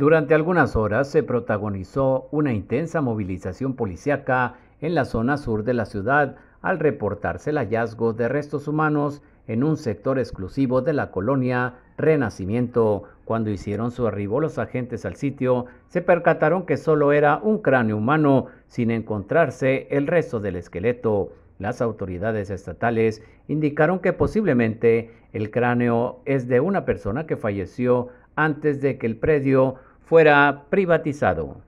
Durante algunas horas se protagonizó una intensa movilización policiaca en la zona sur de la ciudad al reportarse el hallazgo de restos humanos en un sector exclusivo de la colonia Renacimiento. Cuando hicieron su arribo los agentes al sitio, se percataron que solo era un cráneo humano, sin encontrarse el resto del esqueleto. Las autoridades estatales indicaron que posiblemente el cráneo es de una persona que falleció antes de que el predio fuera privatizado.